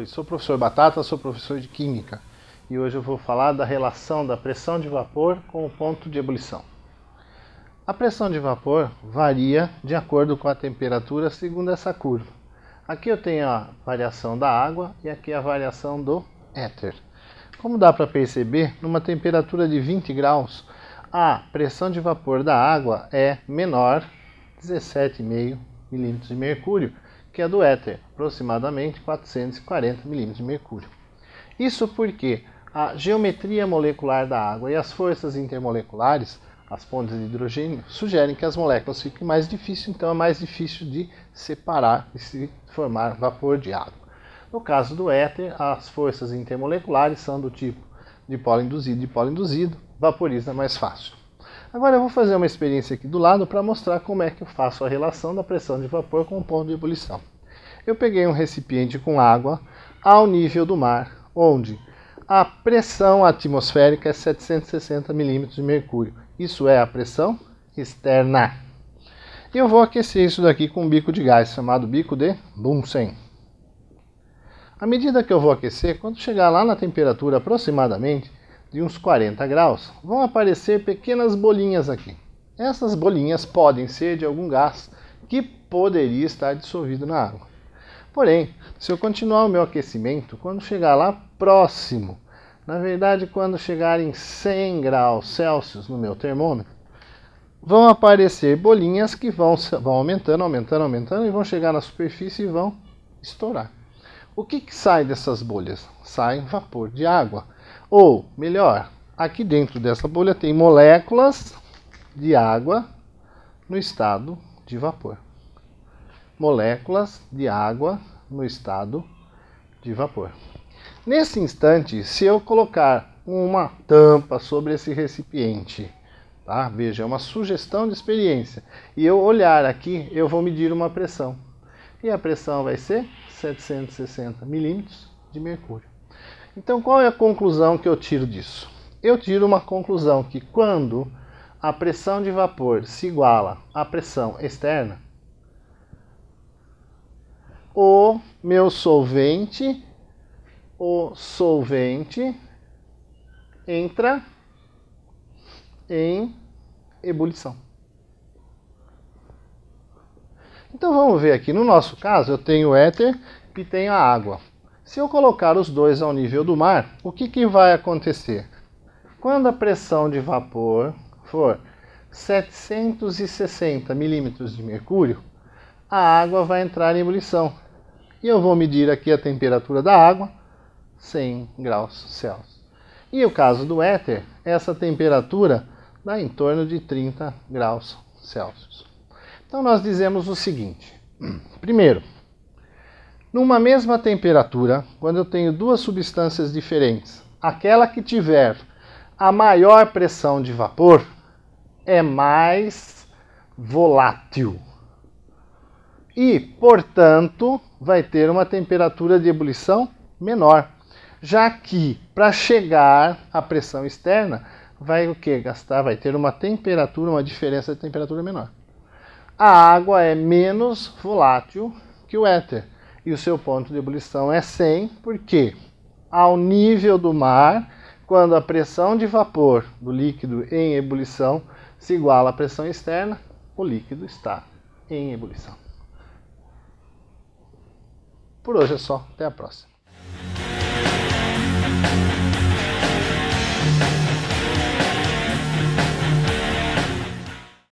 Oi, sou o professor Batata, sou professor de Química e hoje eu vou falar da relação da pressão de vapor com o ponto de ebulição. A pressão de vapor varia de acordo com a temperatura segundo essa curva. Aqui eu tenho a variação da água e aqui a variação do éter. Como dá para perceber, numa temperatura de 20 graus, a pressão de vapor da água é menor, 17,5 milímetros de mercúrio, que a é do éter, aproximadamente 440 milímetros de mercúrio. Isso porque a geometria molecular da água e as forças intermoleculares, as pontes de hidrogênio, sugerem que as moléculas fiquem mais difíceis, então é mais difícil de separar e se formar vapor de água. No caso do éter, as forças intermoleculares são do tipo dipolo induzido e dipolo induzido, vaporiza mais fácil. Agora eu vou fazer uma experiência aqui do lado para mostrar como é que eu faço a relação da pressão de vapor com o ponto de ebulição. Eu peguei um recipiente com água ao nível do mar, onde a pressão atmosférica é 760 milímetros de mercúrio. Isso é a pressão externa. E eu vou aquecer isso daqui com um bico de gás, chamado bico de Bunsen. À medida que eu vou aquecer, quando chegar lá na temperatura aproximadamente de uns 40 graus, vão aparecer pequenas bolinhas aqui. Essas bolinhas podem ser de algum gás que poderia estar dissolvido na água. Porém, se eu continuar o meu aquecimento, quando chegar lá próximo, na verdade, quando chegar em 100 graus Celsius no meu termômetro, vão aparecer bolinhas que vão, vão aumentando, aumentando, aumentando e vão chegar na superfície e vão estourar. O que, que sai dessas bolhas? Sai vapor de água ou, melhor, aqui dentro dessa bolha tem moléculas de água no estado de vapor. Moléculas de água no estado de vapor. Nesse instante, se eu colocar uma tampa sobre esse recipiente, tá? Veja, é uma sugestão de experiência. E eu olhar aqui, eu vou medir uma pressão. E a pressão vai ser 760 milímetros de mercúrio. Então, qual é a conclusão que eu tiro disso? Eu tiro uma conclusão que quando a pressão de vapor se iguala à pressão externa, o meu solvente, o solvente entra em ebulição. Então vamos ver aqui, no nosso caso eu tenho o éter e tenho a água. Se eu colocar os dois ao nível do mar, o que, que vai acontecer? Quando a pressão de vapor for 760 milímetros de mercúrio, a água vai entrar em ebulição. E eu vou medir aqui a temperatura da água, 100 graus Celsius. E o caso do éter, essa temperatura dá em torno de 30 graus Celsius. Então nós dizemos o seguinte: primeiro, numa mesma temperatura, quando eu tenho duas substâncias diferentes, aquela que tiver a maior pressão de vapor é mais volátil. E, portanto, vai ter uma temperatura de ebulição menor, já que para chegar à pressão externa vai o que gastar, vai ter uma temperatura, uma diferença de temperatura menor. A água é menos volátil que o éter e o seu ponto de ebulição é 100, porque ao nível do mar, quando a pressão de vapor do líquido em ebulição se iguala à pressão externa, o líquido está em ebulição. Por hoje é só, até a próxima.